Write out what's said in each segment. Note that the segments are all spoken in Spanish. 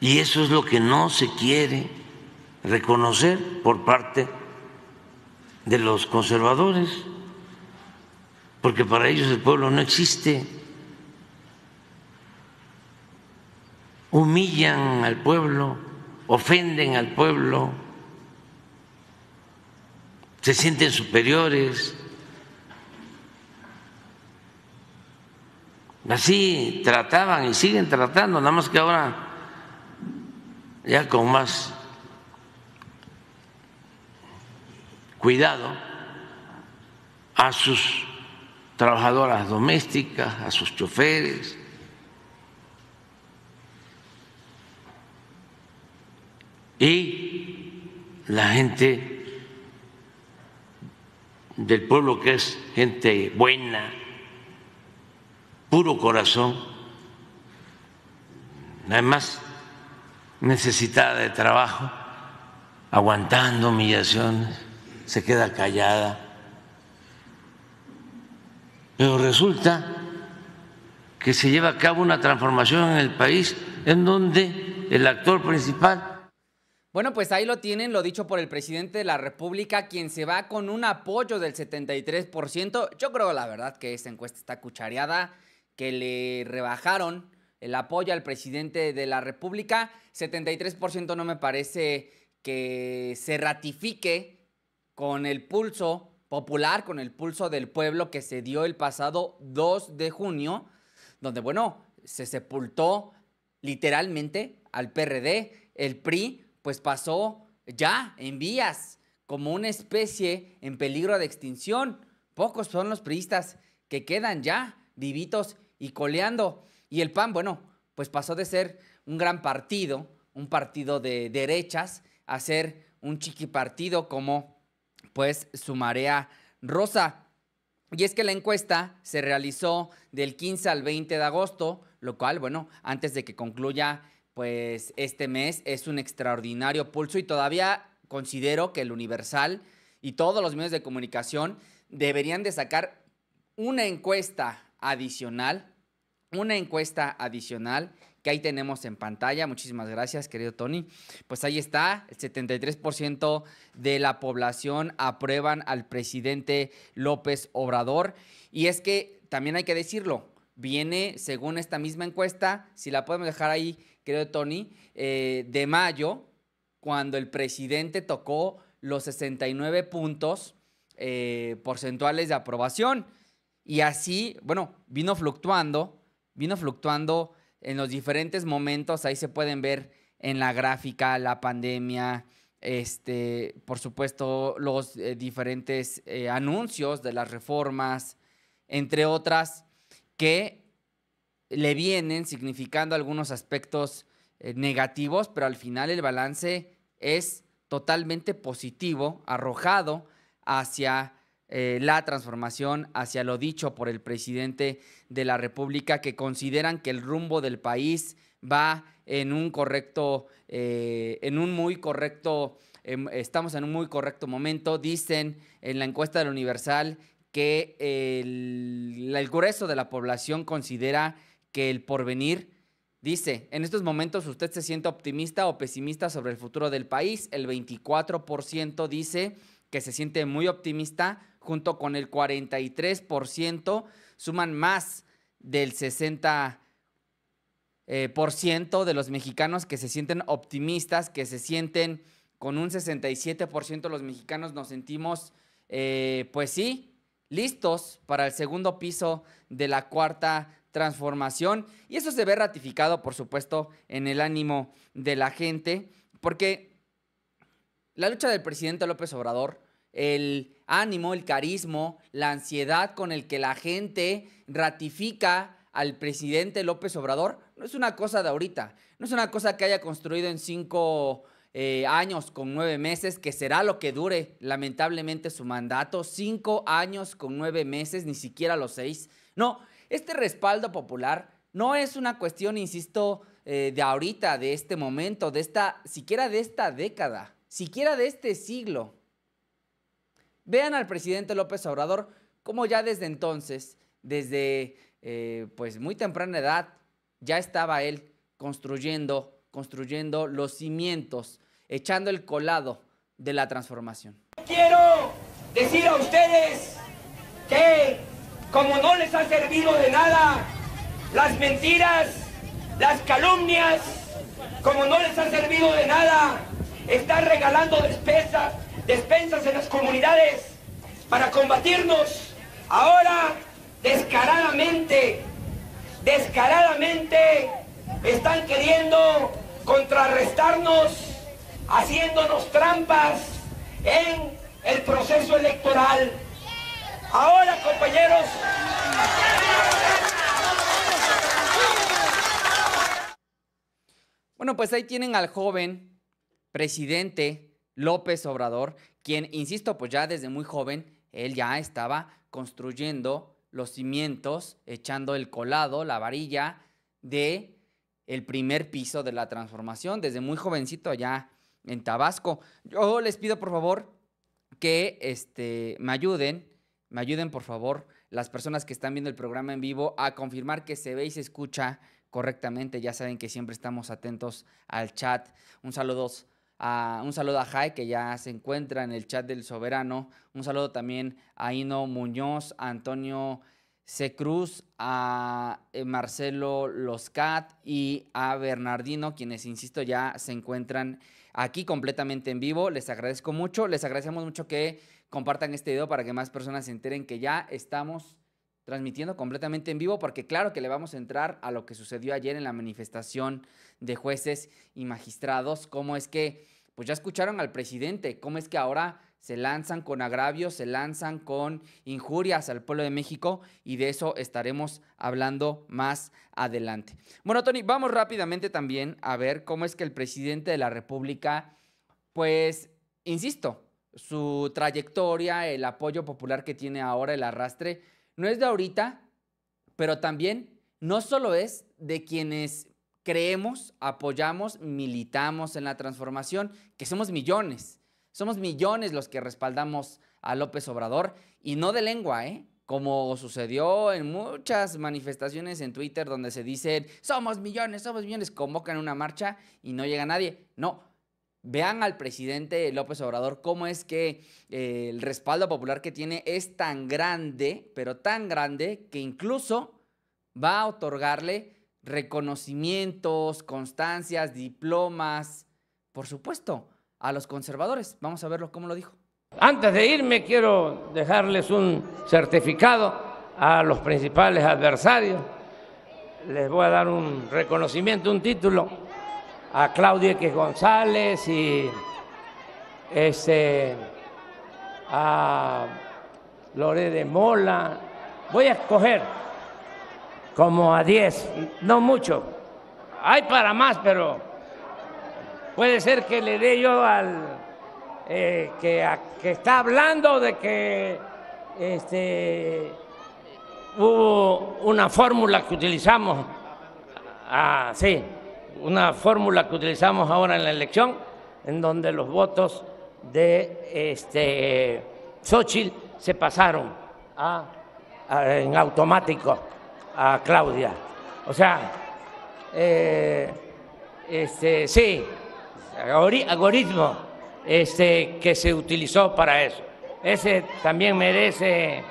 Y eso es lo que no se quiere reconocer por parte de los conservadores, porque para ellos el pueblo no existe. Humillan al pueblo, ofenden al pueblo, se sienten superiores. Así trataban y siguen tratando, nada más que ahora ya con más cuidado a sus trabajadoras domésticas, a sus choferes, y la gente del pueblo que es gente buena, puro corazón. nada más necesitada de trabajo, aguantando humillaciones, se queda callada. Pero resulta que se lleva a cabo una transformación en el país en donde el actor principal bueno, pues ahí lo tienen, lo dicho por el presidente de la República, quien se va con un apoyo del 73%. Yo creo la verdad que esta encuesta está cuchareada, que le rebajaron el apoyo al presidente de la República. 73% no me parece que se ratifique con el pulso popular, con el pulso del pueblo que se dio el pasado 2 de junio, donde, bueno, se sepultó literalmente al PRD. El PRI, pues pasó ya en vías, como una especie en peligro de extinción. Pocos son los priistas que quedan ya vivitos y coleando. Y el PAN, bueno, pues pasó de ser un gran partido, un partido de derechas, a ser un chiquipartido como pues su marea rosa. Y es que la encuesta se realizó del 15 al 20 de agosto, lo cual, bueno, antes de que concluya pues este mes es un extraordinario pulso y todavía considero que el Universal y todos los medios de comunicación deberían de sacar una encuesta adicional una encuesta adicional que ahí tenemos en pantalla. Muchísimas gracias, querido Tony. Pues ahí está, el 73% de la población aprueban al presidente López Obrador. Y es que también hay que decirlo, viene, según esta misma encuesta, si la podemos dejar ahí, querido Tony, eh, de mayo, cuando el presidente tocó los 69 puntos eh, porcentuales de aprobación. Y así, bueno, vino fluctuando vino fluctuando en los diferentes momentos. Ahí se pueden ver en la gráfica la pandemia, este, por supuesto, los eh, diferentes eh, anuncios de las reformas, entre otras, que le vienen significando algunos aspectos eh, negativos, pero al final el balance es totalmente positivo, arrojado hacia eh, la transformación hacia lo dicho por el presidente de la República, que consideran que el rumbo del país va en un correcto, eh, en un muy correcto, em, estamos en un muy correcto momento. Dicen en la encuesta del Universal que el, el grueso de la población considera que el porvenir Dice, en estos momentos usted se siente optimista o pesimista sobre el futuro del país. El 24% dice que se siente muy optimista, junto con el 43%, suman más del 60%. Eh, de los mexicanos que se sienten optimistas, que se sienten con un 67% los mexicanos nos sentimos, eh, pues sí, listos para el segundo piso de la cuarta transformación. Y eso se ve ratificado, por supuesto, en el ánimo de la gente, porque la lucha del presidente López Obrador, el ánimo, el carisma, la ansiedad con el que la gente ratifica al presidente López Obrador, no es una cosa de ahorita, no es una cosa que haya construido en cinco eh, años con nueve meses, que será lo que dure lamentablemente su mandato, cinco años con nueve meses, ni siquiera los seis. No, este respaldo popular no es una cuestión, insisto, eh, de ahorita, de este momento, de esta, siquiera de esta década siquiera de este siglo. Vean al presidente López Obrador como ya desde entonces, desde eh, pues muy temprana edad, ya estaba él construyendo, construyendo los cimientos, echando el colado de la transformación. Quiero decir a ustedes que como no les ha servido de nada las mentiras, las calumnias, como no les ha servido de nada están regalando despensas en las comunidades para combatirnos. Ahora, descaradamente, descaradamente, están queriendo contrarrestarnos, haciéndonos trampas en el proceso electoral. Ahora, compañeros, Bueno, pues ahí tienen al joven presidente López Obrador, quien, insisto, pues ya desde muy joven, él ya estaba construyendo los cimientos, echando el colado, la varilla de el primer piso de la transformación desde muy jovencito allá en Tabasco. Yo les pido por favor que este, me ayuden, me ayuden por favor las personas que están viendo el programa en vivo a confirmar que se ve y se escucha correctamente. Ya saben que siempre estamos atentos al chat. Un saludo Ah, un saludo a Jai, que ya se encuentra en el chat del Soberano. Un saludo también a Ino Muñoz, a Antonio C. Cruz, a eh, Marcelo Loscat y a Bernardino, quienes, insisto, ya se encuentran aquí completamente en vivo. Les agradezco mucho. Les agradecemos mucho que compartan este video para que más personas se enteren que ya estamos transmitiendo completamente en vivo porque claro que le vamos a entrar a lo que sucedió ayer en la manifestación de jueces y magistrados, cómo es que, pues ya escucharon al presidente, cómo es que ahora se lanzan con agravios, se lanzan con injurias al pueblo de México y de eso estaremos hablando más adelante. Bueno, Tony, vamos rápidamente también a ver cómo es que el presidente de la República, pues, insisto, su trayectoria, el apoyo popular que tiene ahora, el arrastre, no es de ahorita, pero también no solo es de quienes creemos, apoyamos, militamos en la transformación, que somos millones. Somos millones los que respaldamos a López Obrador y no de lengua, ¿eh? Como sucedió en muchas manifestaciones en Twitter donde se dicen, somos millones, somos millones, convocan una marcha y no llega nadie. No, Vean al presidente López Obrador cómo es que eh, el respaldo popular que tiene es tan grande, pero tan grande, que incluso va a otorgarle reconocimientos, constancias, diplomas, por supuesto, a los conservadores. Vamos a verlo cómo lo dijo. Antes de irme quiero dejarles un certificado a los principales adversarios. Les voy a dar un reconocimiento, un título a Claudia X González y este, a Lore de Mola. Voy a escoger como a 10, no mucho. Hay para más, pero puede ser que le dé yo al eh, que, que está hablando de que este, hubo una fórmula que utilizamos. Ah, sí una fórmula que utilizamos ahora en la elección, en donde los votos de este, Xochitl se pasaron en automático a Claudia. O sea, eh, este, sí, algoritmo este, que se utilizó para eso. Ese también merece,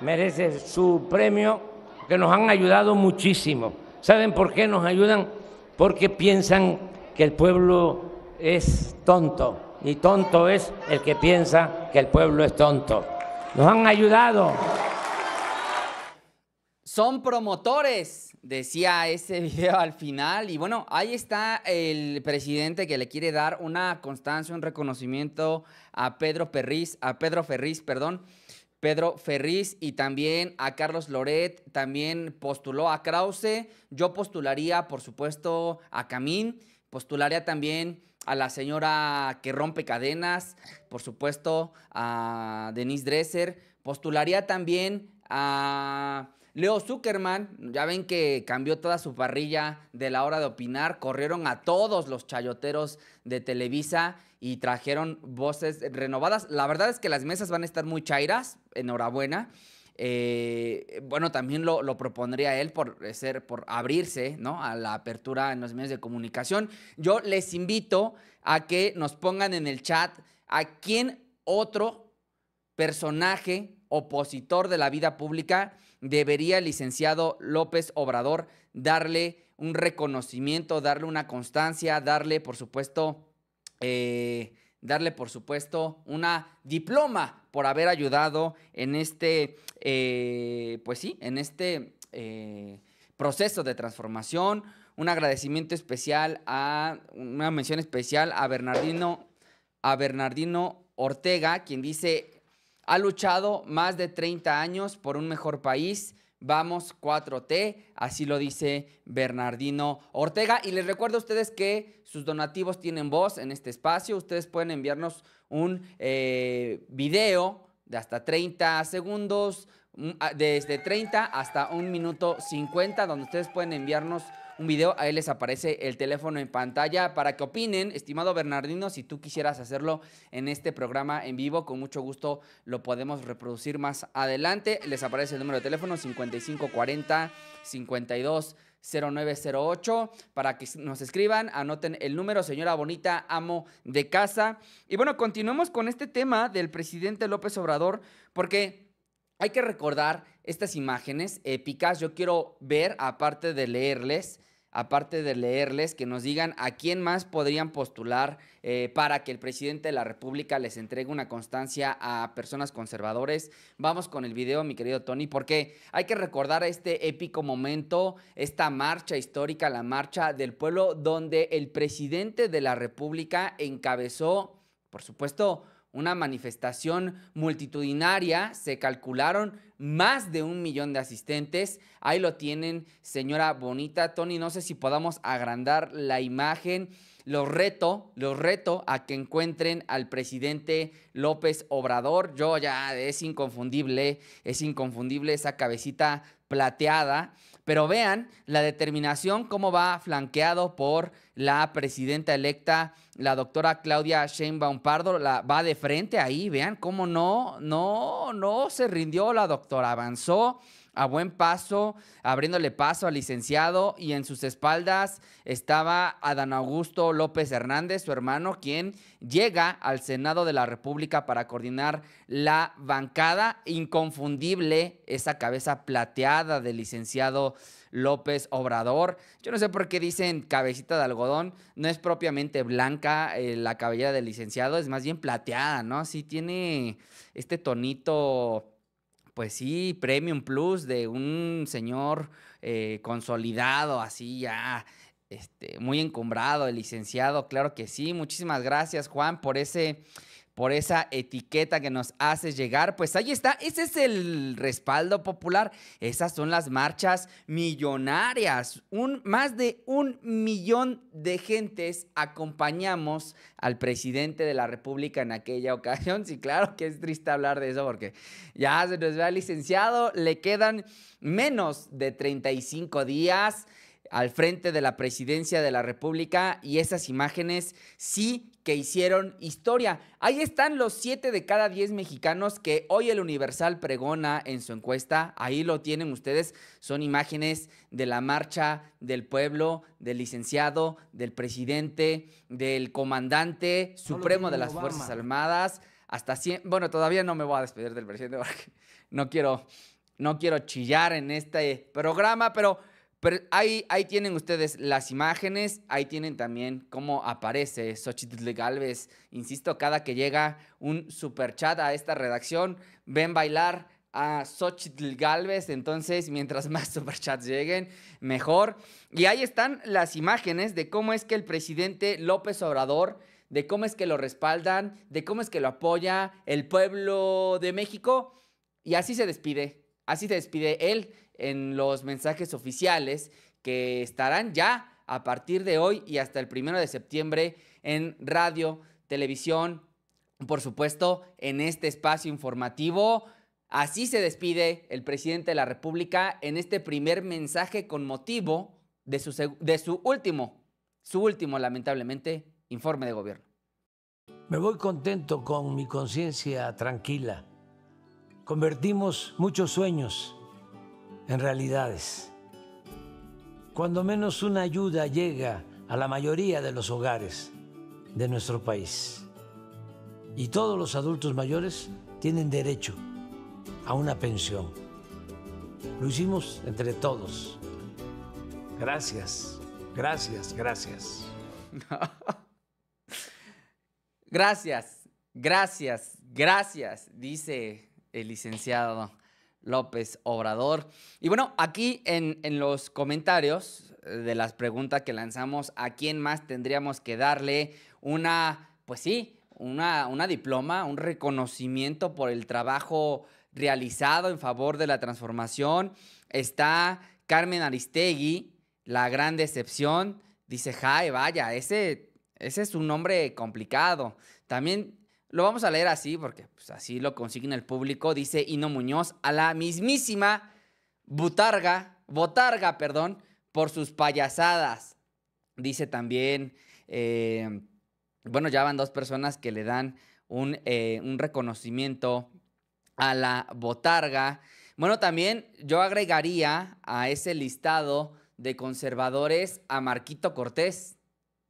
merece su premio, que nos han ayudado muchísimo. ¿Saben por qué nos ayudan? porque piensan que el pueblo es tonto y tonto es el que piensa que el pueblo es tonto. Nos han ayudado. Son promotores, decía ese video al final. Y bueno, ahí está el presidente que le quiere dar una constancia, un reconocimiento a Pedro Ferriz, a Pedro Ferriz, perdón. Pedro Ferriz y también a Carlos Loret, también postuló a Krause, yo postularía por supuesto a Camín, postularía también a la señora que rompe cadenas, por supuesto a Denise Dresser, postularía también a Leo Zuckerman, ya ven que cambió toda su parrilla de la hora de opinar, corrieron a todos los chayoteros de Televisa y trajeron voces renovadas. La verdad es que las mesas van a estar muy chairas, enhorabuena. Eh, bueno, también lo, propondría él por, ser, por abrirse ¿no? a la apertura en los medios de comunicación. Yo les invito a que nos pongan en el chat a quién otro personaje opositor de la vida pública, debería el licenciado López Obrador darle un reconocimiento, darle una constancia, darle, por supuesto, eh, darle, por supuesto, una diploma por haber ayudado en este, eh, pues sí, en este eh, proceso de transformación. Un agradecimiento especial a, una mención especial a Bernardino, a Bernardino Ortega, quien dice, ha luchado más de 30 años por un mejor país. Vamos 4T, así lo dice Bernardino Ortega. Y les recuerdo a ustedes que sus donativos tienen voz en este espacio. Ustedes pueden enviarnos un eh, video de hasta 30 segundos, mm, desde 30 hasta un minuto 50, donde ustedes pueden enviarnos un video, ahí les aparece el teléfono en pantalla para que opinen, estimado Bernardino, si tú quisieras hacerlo en este programa en vivo, con mucho gusto lo podemos reproducir más adelante. Les aparece el número de teléfono 5540 520908 para que nos escriban, anoten el número, señora bonita, amo de casa. Y bueno, continuemos con este tema del presidente López Obrador, porque hay que recordar estas imágenes épicas, yo quiero ver, aparte de leerles, aparte de leerles, que nos digan a quién más podrían postular eh, para que el presidente de la República les entregue una constancia a personas conservadores. Vamos con el video, mi querido Tony, porque hay que recordar este épico momento, esta marcha histórica, la marcha del pueblo, donde el presidente de la República encabezó, por supuesto, una manifestación multitudinaria. Se calcularon más de un millón de asistentes. Ahí lo tienen, señora bonita. Tony, no sé si podamos agrandar la imagen. Los reto, los reto a que encuentren al presidente López Obrador. Yo ya es inconfundible, es inconfundible esa cabecita plateada. Pero vean la determinación, cómo va flanqueado por la presidenta electa, la doctora Claudia Sheinbaum Pardo, la, va de frente ahí, vean cómo no, no, no se rindió la doctora, avanzó a buen paso, abriéndole paso al licenciado y en sus espaldas estaba Adán Augusto López Hernández, su hermano, quien llega al Senado de la República para coordinar la bancada. Inconfundible esa cabeza plateada del licenciado López Obrador. Yo no sé por qué dicen cabecita de algodón, no es propiamente blanca eh, la cabellera del licenciado, es más bien plateada, ¿no? Sí tiene este tonito pues sí, Premium Plus de un señor eh, consolidado, así ya, este, muy encumbrado, el licenciado, claro que sí. Muchísimas gracias, Juan, por ese por esa etiqueta que nos hace llegar. Pues ahí está, ese es el respaldo popular. Esas son las marchas millonarias. Un, más de un millón de gentes acompañamos al presidente de la República en aquella ocasión. Sí, claro que es triste hablar de eso porque ya se nos ve licenciado, le quedan menos de 35 días al frente de la presidencia de la República y esas imágenes sí que hicieron historia. Ahí están los siete de cada diez mexicanos que hoy el Universal pregona en su encuesta. Ahí lo tienen ustedes. Son imágenes de la marcha del pueblo, del licenciado, del presidente, del comandante supremo de las Fuerzas Armadas. Hasta 100. Bueno, todavía no me voy a despedir del presidente no quiero, no quiero chillar en este programa, pero pero ahí, ahí tienen ustedes las imágenes, ahí tienen también cómo aparece Xochitl Galvez. Insisto, cada que llega un superchat a esta redacción, ven bailar a Xochitl Galvez. Entonces, mientras más superchats lleguen, mejor. Y ahí están las imágenes de cómo es que el presidente López Obrador, de cómo es que lo respaldan, de cómo es que lo apoya el pueblo de México. Y así se despide. Así se despide él en los mensajes oficiales que estarán ya a partir de hoy y hasta el primero de septiembre en radio, televisión, por supuesto, en este espacio informativo. Así se despide el presidente de la República en este primer mensaje con motivo de su, de su último, su último, lamentablemente, informe de gobierno. Me voy contento con mi conciencia tranquila. Convertimos muchos sueños en realidades. Cuando menos una ayuda llega a la mayoría de los hogares de nuestro país. Y todos los adultos mayores tienen derecho a una pensión. Lo hicimos entre todos. Gracias, gracias, gracias. gracias, gracias, gracias, dice el licenciado López Obrador. Y bueno, aquí en, los comentarios eh, de las preguntas que lanzamos, ¿a quién más tendríamos que darle una, pues sí, una, una diploma, un reconocimiento por el trabajo realizado en favor de la transformación? Está Carmen Aristegui, la gran decepción. Dice, Jae, vaya, ese, ese es un nombre complicado. También lo vamos a leer así porque pues, así lo consiguen el público, dice Hino Muñoz, a la mismísima Butarga, Botarga, perdón, por sus payasadas. Dice también, eh, bueno, ya van dos personas que le dan un, eh, un reconocimiento a la Botarga. Bueno, también yo agregaría a ese listado de conservadores a Marquito Cortés.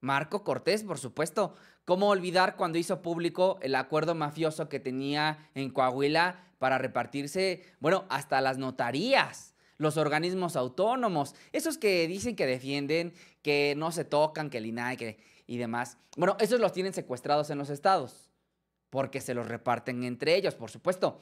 Marco Cortés, por supuesto, ¿Cómo olvidar cuando hizo público el acuerdo mafioso que tenía en Coahuila para repartirse, bueno, hasta las notarías? los organismos autónomos, esos que dicen que defienden, que no se tocan, que el INAI y demás. Bueno, esos los tienen secuestrados en los estados, porque se los reparten entre ellos, por supuesto.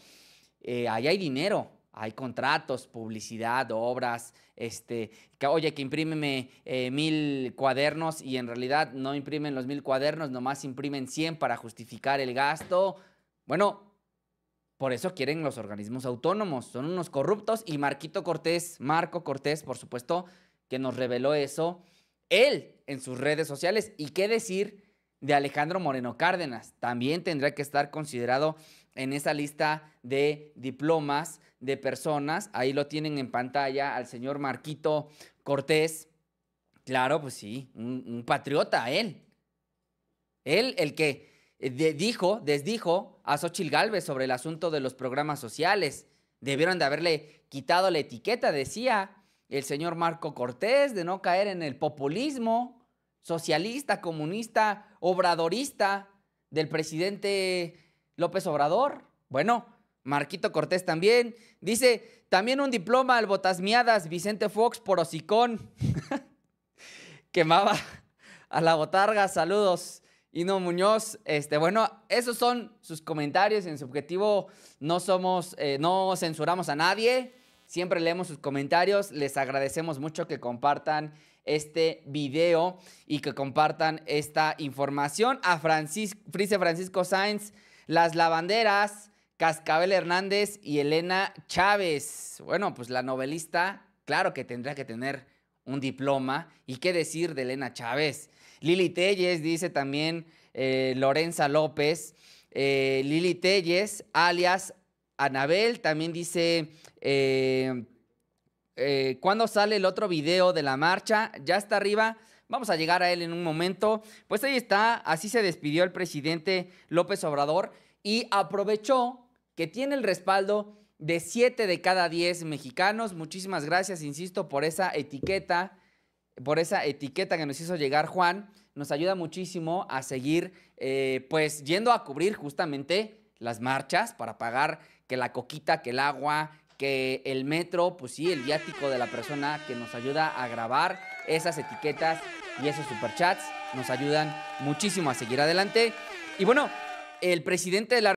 Eh, ahí hay dinero, hay contratos, publicidad, obras, este, oye, que imprímeme eh, mil cuadernos y en realidad no imprimen los mil cuadernos, nomás imprimen 100 para justificar el gasto. Bueno, por eso quieren los organismos autónomos, son unos corruptos y Marquito Cortés, Marco Cortés, por supuesto, que nos reveló eso, él en sus redes sociales. ¿Y qué decir de Alejandro Moreno Cárdenas? También tendrá que estar considerado en esa lista de diplomas de personas. Ahí lo tienen en pantalla al señor Marquito Cortés. Claro, pues sí, un, patriota él. Él, el que eh, dijo, desdijo a Xochil Galvez sobre el asunto de los programas sociales. Debieron de haberle quitado la etiqueta, decía el señor Marco Cortés, de no caer en el populismo socialista, comunista, obradorista del presidente López Obrador. Bueno, Marquito Cortés también. Dice, también un diploma al Botasmiadas, Vicente Fox por hocicón. Quemaba a la botarga, saludos. Hino Muñoz, este, bueno, esos son sus comentarios. En objetivo no somos, eh, no censuramos a nadie. Siempre leemos sus comentarios. Les agradecemos mucho que compartan este video y que compartan esta información. A Francis, Frise Francisco Sainz, las lavanderas, Cascabel Hernández y Elena Chávez. Bueno, pues la novelista, claro que tendrá que tener un diploma. ¿Y qué decir de Elena Chávez? Lili Telles, dice también eh, Lorenza López. Eh, Lili Telles, alias Anabel, también dice... Eh, ¿Cuándo sale el otro video de la marcha? Ya está arriba. Vamos a llegar a él en un momento. Pues ahí está. Así se despidió el presidente López Obrador y aprovechó que tiene el respaldo de 7 de cada 10 mexicanos. Muchísimas gracias, insisto, por esa etiqueta, por esa etiqueta que nos hizo llegar Juan. Nos ayuda muchísimo a seguir, eh, pues, yendo a cubrir justamente las marchas para pagar que la coquita, que el agua, que el metro, pues sí, el viático de la persona que nos ayuda a grabar esas etiquetas y esos superchats nos ayudan muchísimo a seguir adelante. Y bueno, el presidente de la